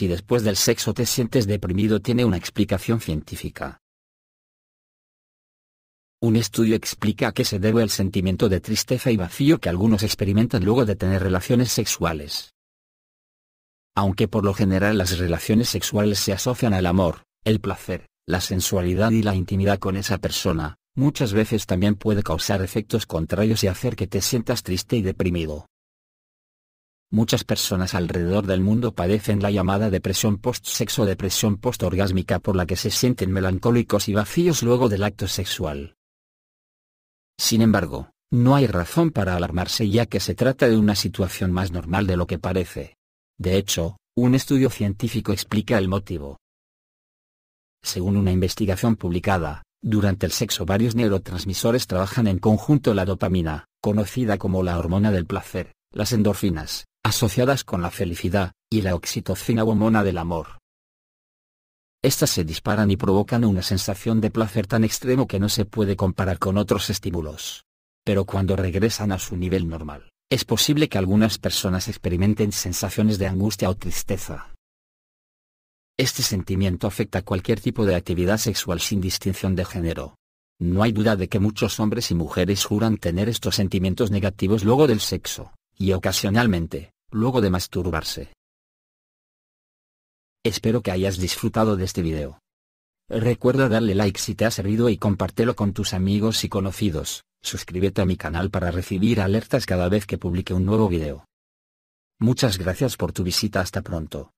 si después del sexo te sientes deprimido tiene una explicación científica. Un estudio explica que se debe el sentimiento de tristeza y vacío que algunos experimentan luego de tener relaciones sexuales. Aunque por lo general las relaciones sexuales se asocian al amor, el placer, la sensualidad y la intimidad con esa persona, muchas veces también puede causar efectos contrarios y hacer que te sientas triste y deprimido. Muchas personas alrededor del mundo padecen la llamada depresión post-sexo o depresión post-orgásmica por la que se sienten melancólicos y vacíos luego del acto sexual. Sin embargo, no hay razón para alarmarse ya que se trata de una situación más normal de lo que parece. De hecho, un estudio científico explica el motivo. Según una investigación publicada, durante el sexo varios neurotransmisores trabajan en conjunto la dopamina, conocida como la hormona del placer, las endorfinas, asociadas con la felicidad, y la oxitocina o del amor. Estas se disparan y provocan una sensación de placer tan extremo que no se puede comparar con otros estímulos. Pero cuando regresan a su nivel normal, es posible que algunas personas experimenten sensaciones de angustia o tristeza. Este sentimiento afecta cualquier tipo de actividad sexual sin distinción de género. No hay duda de que muchos hombres y mujeres juran tener estos sentimientos negativos luego del sexo, y ocasionalmente, luego de masturbarse. Espero que hayas disfrutado de este video. Recuerda darle like si te ha servido y compártelo con tus amigos y conocidos, suscríbete a mi canal para recibir alertas cada vez que publique un nuevo video. Muchas gracias por tu visita hasta pronto.